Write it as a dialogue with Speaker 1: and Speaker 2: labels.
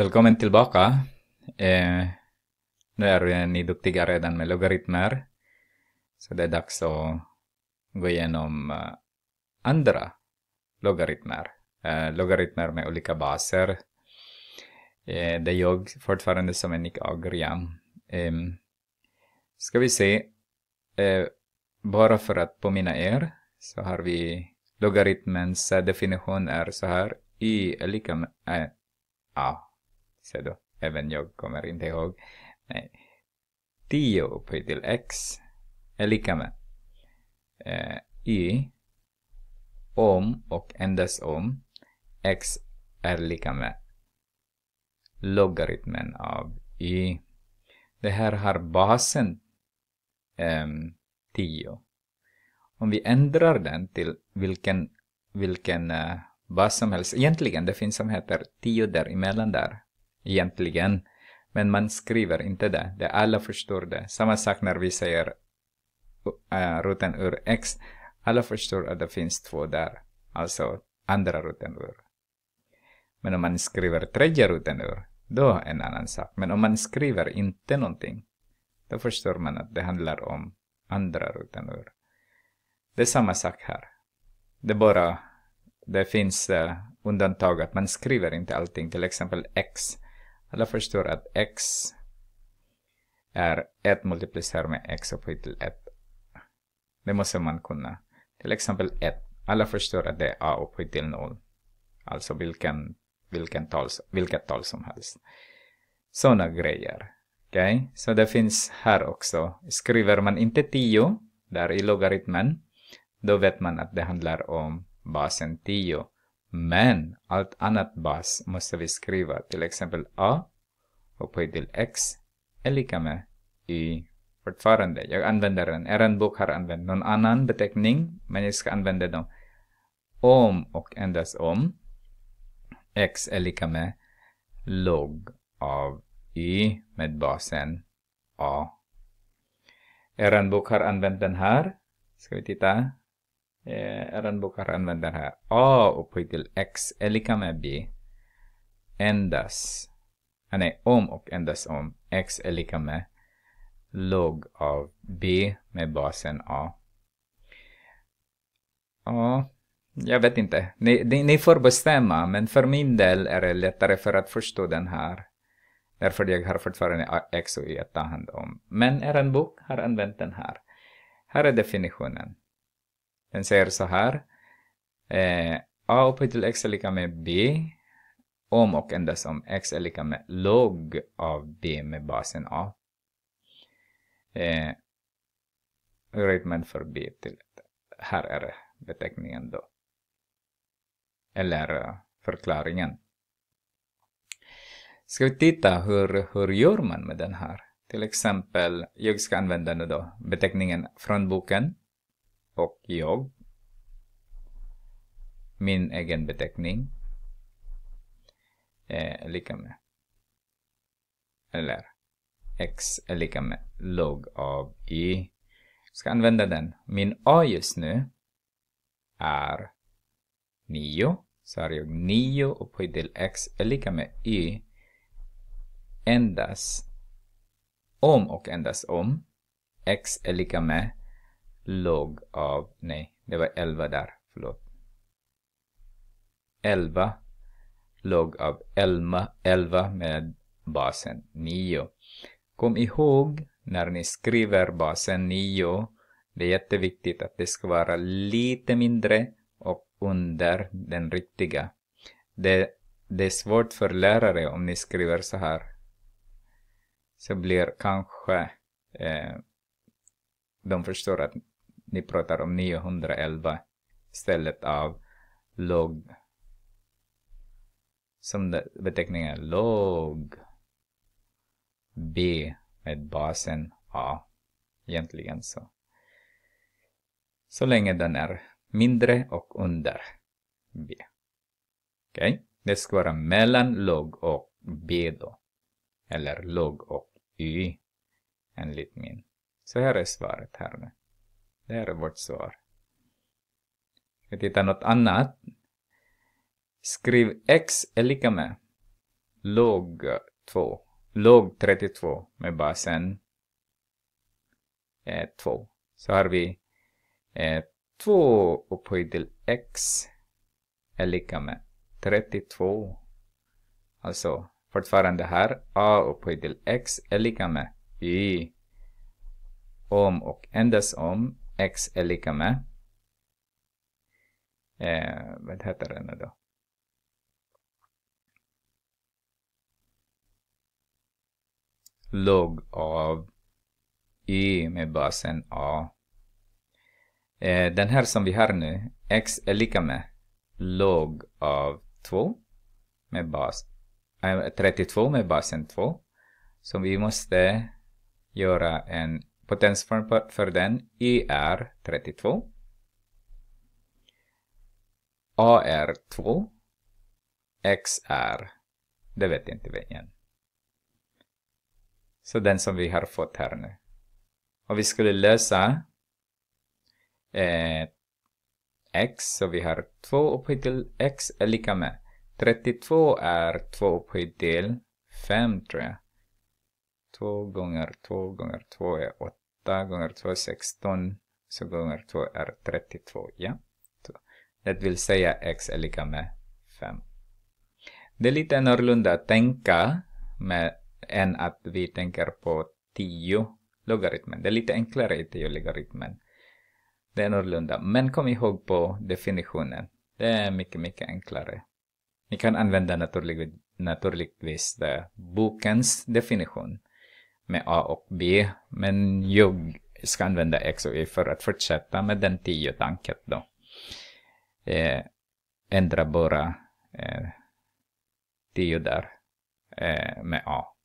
Speaker 1: Välkommen tillbaka. Eh, nu är ni duktiga redan med logaritmer. Så det är dags att gå igenom eh, andra logaritmer. Eh, logaritmer med olika baser. Eh, det är jag fortfarande som är Nick Agrian. Eh, ska vi se. Eh, bara för att påminna er så har vi logaritmens definition är så här. Y är lika med... Äh, ah, Se då, även jag kommer inte ihåg. Nej. 10 upphöjt till x är lika med eh, y om och endast om x är lika med logaritmen av y. Det här har basen eh, 10. Om vi ändrar den till vilken, vilken eh, bas som helst, egentligen det finns som heter 10 däremellan där, egentligen. Men man skriver inte det. det alla förstår det. Samma sak när vi säger uh, roten ur x. Alla förstår att det finns två där. Alltså andra roten ur. Men om man skriver tredje roten ur, då är en annan sak. Men om man skriver inte någonting, då förstår man att det handlar om andra roten ur. Det är samma sak här. Det är bara, det finns uh, undantag att man skriver inte allting. Till exempel x alla förstår att x är 1 multiplicerat med x upphöjt till 1. Det måste man kunna. Till exempel 1. Alla förstår att det är a upphöjt till 0. Alltså vilken, vilken tal, vilket tal som helst. Sådana grejer. Okej, okay? så det finns här också. Skriver man inte 10 där i logaritmen, då vet man att det handlar om basen 10. Men allt annat bas måste vi skriva, till exempel A upphöjt till X är lika med Y fortfarande. Jag använder den. Er bok har använt någon annan beteckning, men jag ska använda dem om och endast om X är lika med log av Y med basen A. Er bok har använt den här. Ska vi titta? eh, randbokar använder här A upphöjt till X är lika med B endast, ah, nej om och endast om X är lika med log av B med basen A. Ja, jag vet inte. Ni, ni, ni, får bestämma, men för min del är det lättare för att förstå den här. Därför jag har fortfarande X och Y att ta hand om. Men er bok har använt den här. Här är definitionen. Den säger så här. Eh, a upphöjt till x är lika med b om och endast om x är lika med log av b med basen a. Eh, Räknad för b till här är beteckningen då. Eller eh, förklaringen. Ska vi titta hur, hur gör man med den här? Till exempel, jag ska använda nu då beteckningen från boken och jag. Min egen beteckning. Eh, är lika med. Eller x är lika med log av y. Jag ska använda den. Min a just nu är 9. Så har jag 9 upphöjt till x är lika med y endast om och endast om x är lika med låg av, nej, det var 11 där, förlåt. 11 låg av 11, 11 med basen 9. Kom ihåg när ni skriver basen 9, det är jätteviktigt att det ska vara lite mindre och under den riktiga. Det, det är svårt för lärare om ni skriver så här. Så blir kanske eh, de förstår att ni pratar om 911 stället av log... som beteckningen log B med basen A egentligen så. Så länge den är mindre och under B. Okej, okay? det ska vara mellan log och B då. Eller log och Y enligt min. Så här är svaret här nu. Det här är vårt svar. Ska vi titta något annat? Skriv x är lika med log 2, log 32 med basen 2. Så har vi 2 eh, upphöjt till x är lika med 32. Alltså fortfarande här, a upphöjt till x är lika med y om och endast om x är lika med eh, vad heter det nu då? log av y med basen a. Eh, den här som vi har nu, x är lika med log av 2 med bas, äh, eh, 32 med basen 2. Så vi måste göra en Potensform för den I är 32. A är 2. X är, det vet inte vi än. Så den som vi har fått här nu. Och vi skulle lösa eh, x, så vi har 2 upphöjt till x är lika med 32 är 2 upphöjt till 5 tror jag. 2 gånger 2 gånger 2 är 8. 8 gånger 2 är 16, så gånger 2 är 32, ja. det vill säga x är lika med 5. Det är lite annorlunda att tänka med, än att vi tänker på 10 logaritmen. Det är lite enklare i 10 logaritmen. Det är annorlunda. Men kom ihåg på definitionen. Det är mycket, mycket enklare. Ni kan använda naturlig, naturligtvis det, bokens definition med A och B. Men jag ska använda X och Y för att fortsätta med den tio tanken då. Eh, ändra bara eh, tio där eh, med A.